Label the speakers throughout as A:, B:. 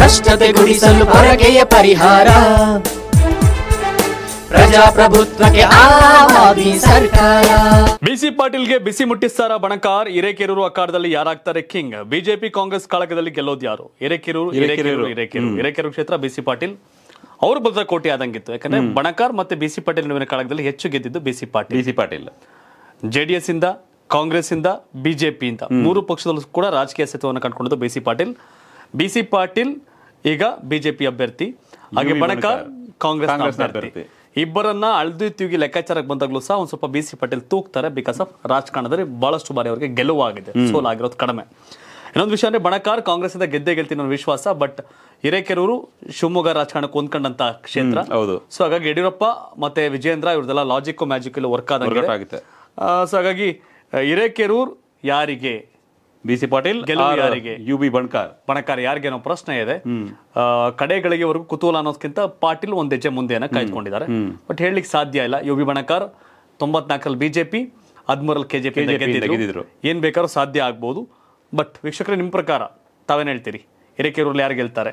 A: ಭ್ರಷ್ಟತೆ ಗುಡಿಸಲು ಪರಕೆಯ ಪರಿಹಾರ ಪ್ರಜಾಪ್ರಭುತ್ವಕ್ಕೆ ಸರ್ಕಾರ ಬಿಸಿ ಪಾಟೀಲ್ಗೆ ಬಿಸಿ ಮುಟ್ಟಿಸ್ತಾರ ಬಣಕಾರ್ ಹಿರೇಕೆರೂರು ಅಖಾಡದಲ್ಲಿ ಯಾರಾಗ್ತಾರೆ ಕಿಂಗ್ ಬಿಜೆಪಿ ಕಾಂಗ್ರೆಸ್ ಕಾಳಗದಲ್ಲಿ ಗೆಲ್ಲೋದು ಯಾರು ಹಿರೇಕೆರೂರು ಹಿರೇಕೆರೂರು ಹಿರೇಕೆರೂರು ಹಿರೇಕೆರೂರು ಕ್ಷೇತ್ರ ಬಿಸಿ ಪಾಟೀಲ್ ಅವರು ಕೋಟಿ ಆದಂಗಿತ್ತು ಯಾಕಂದ್ರೆ ಬಣಕಾರ್ ಮತ್ತೆ ಬಿಸಿ ಪಾಟೀಲ್ ನಡುವಿನ ಕಾಳಗದಲ್ಲಿ ಹೆಚ್ಚು ಗೆದ್ದಿದ್ದು B C Patil B C Patil JDS ಇಂದ ಕಾಂಗ್ರೆಸ್ ಇಂದ ಬಿಜೆಪಿ ಇಂದ ಮೂರು ಪಕ್ಷದಲ್ಲೂ ಕೂಡ ರಾಜಕೀಯ ಸತ್ವವನ್ನು ಕಂಡುಕೊಂಡಿದ್ದು ಬಿಸಿ ಪಾಟೀಲ್ ಬಿಸಿ ಪಾಟೀಲ್ ಈಗ ಬಿಜೆಪಿ ಅಭ್ಯರ್ಥಿ ಹಾಗೆ ಬಣಕಾರ್ ಕಾಂಗ್ರೆಸ್ ಅಭ್ಯರ್ಥಿ ಇಬ್ಬರನ್ನ ಅಳ್ದು ತೂಗಿ ಲೆಕ್ಕಾಚಾರಕ್ಕೆ ಬಂದಾಗಲೂ ಸಹ ಒಂದು ಸ್ವಲ್ಪ ಬಿ ಸಿ ಪಟೇಲ್ ತೂಗ್ತಾರೆ ಬಿಕಾಸ್ ಆಫ್ ರಾಜಕಾರಣದಲ್ಲಿ ಬಹಳಷ್ಟು ಬಾರಿ ಅವರಿಗೆ ಗೆಲುವು ಗೆಲುವಾಗಿದೆ ಸೋಲಾಗಿರೋದು ಕಡಿಮೆ ಇನ್ನೊಂದು ವಿಷಯ ಅಂದ್ರೆ ಬಣಕಾರ್ ಕಾಂಗ್ರೆಸ್ ಇಂದ ಗೆದ್ದೇ ಗೆಲ್ತೀನಿ ಅನ್ನೋ ವಿಶ್ವಾಸ ಬಟ್ ಹಿರೇಕೆರೂರು ಶಿವಮೊಗ್ಗ ರಾಜಕಾರಣಕ್ಕೆ ಹೊಂದ್ಕೊಂಡಂತ ಕ್ಷೇತ್ರ ಹೌದು ಸೊ ಹಾಗಾಗಿ ಯಡಿಯೂರಪ್ಪ ಮತ್ತೆ ವಿಜೇಂದ್ರ ಇವ್ರದೆಲ್ಲ ಲಾಜಿಕ್ ಮ್ಯಾಜಿಕ್ ವರ್ಕ್ ಆದಂಗೆ ಸೊ ಹಾಗಾಗಿ ಹಿರೇಕೆರೂರ್ ಯಾರಿಗೆ ಬಿ ಸಿ ಪಾಟೀಲ್ ಯಾರಿಗೆ ಯು ಬಿ ಬಣ್ಕಾರ್ ಬಣಕಾರ್ ಯಾರಿಗೆ ಅನ್ನೋ ಪ್ರಶ್ನೆ ಇದೆ ಕಡೆಗಳಿಗೆ ಕಡೆಗಳಿಗೆವರೆಗೂ ಕುತೂಹಲ ಅನ್ನೋದಕ್ಕಿಂತ ಪಾಟೀಲ್ ಒಂದ್ ಹೆಜ್ಜೆ ಮುಂದೆನ ಕಾಯ್ಕೊಂಡಿದ್ದಾರೆ ಬಟ್ ಹೇಳಲಿಕ್ಕೆ ಸಾಧ್ಯ ಇಲ್ಲ ಯು ಬಿ ಬಣಕಾರ್ ತೊಂಬತ್ನಾಲ್ಕರಲ್ಲಿ ಬಿಜೆಪಿ ಹದಿಮೂರಲ್ಲಿ ಕೆಜೆಪಿ ಏನ್ ಬೇಕಾದ್ರೂ ಸಾಧ್ಯ ಆಗ್ಬೋದು ಬಟ್ ವೀಕ್ಷಕರೇ ನಿಮ್ ಪ್ರಕಾರ ತಾವೇನು ಹೇಳ್ತೀರಿ ಹಿರೇಕೆರೂರಲ್ಲಿ ಯಾರು ಗೆಲ್ತಾರೆ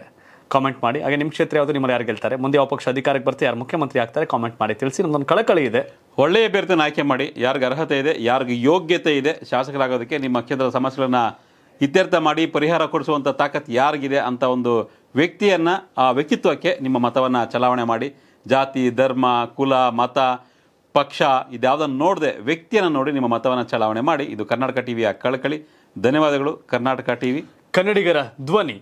A: ಕಾಮೆಂಟ್ ಮಾಡಿ ಹಾಗೆ ನಿಮ್ಮ ಕ್ಷೇತ್ರ ಯಾವುದು ನಿಮ್ಮಲ್ಲಿ ಯಾರು ಗೆಲ್ತಾರೆ ಮುಂದೆ ಯಾವ ಪಕ್ಷ
B: ಅಧಿಕಾರಕ್ಕೆ ಬರ್ತಾರೆ ಯಾರು ಮುಖ್ಯಮಂತ್ರಿ ಆಗ್ತಾರೆ ಕಾಮೆಂಟ್ ಮಾಡಿ ತಿಳಿಸಿ ನಮ್ಮದೊಂದು ಕಳಕಳಿ ಇದೆ ಒಳ್ಳೆಯ ಅಭ್ಯರ್ಥಿನ ಆಯ್ಕೆ ಮಾಡಿ ಯಾರಿಗೆ ಅರ್ಹತೆ ಇದೆ ಯಾರಿಗೆ ಯೋಗ್ಯತೆ ಇದೆ ಶಾಸಕರಾಗೋದಕ್ಕೆ ನಿಮ್ಮ ಕ್ಷೇತ್ರದ ಸಮಸ್ಯೆಗಳನ್ನು ಇತ್ಯರ್ಥ ಮಾಡಿ ಪರಿಹಾರ ಕೊಡಿಸುವಂಥ ತಾಕತ್ತು ಯಾರಿಗಿದೆ ಅಂತ ಒಂದು ವ್ಯಕ್ತಿಯನ್ನು ಆ ವ್ಯಕ್ತಿತ್ವಕ್ಕೆ ನಿಮ್ಮ ಮತವನ್ನು ಚಲಾವಣೆ ಮಾಡಿ ಜಾತಿ ಧರ್ಮ ಕುಲ ಮತ ಪಕ್ಷ ಇದ್ಯಾವುದನ್ನು ನೋಡದೆ ವ್ಯಕ್ತಿಯನ್ನು ನೋಡಿ ನಿಮ್ಮ ಮತವನ್ನು ಚಲಾವಣೆ ಮಾಡಿ ಇದು ಕರ್ನಾಟಕ ಟಿವಿಯ ಕಳಕಳಿ ಧನ್ಯವಾದಗಳು ಕರ್ನಾಟಕ ಟಿವಿ ಕನ್ನಡಿಗರ ಧ್ವನಿ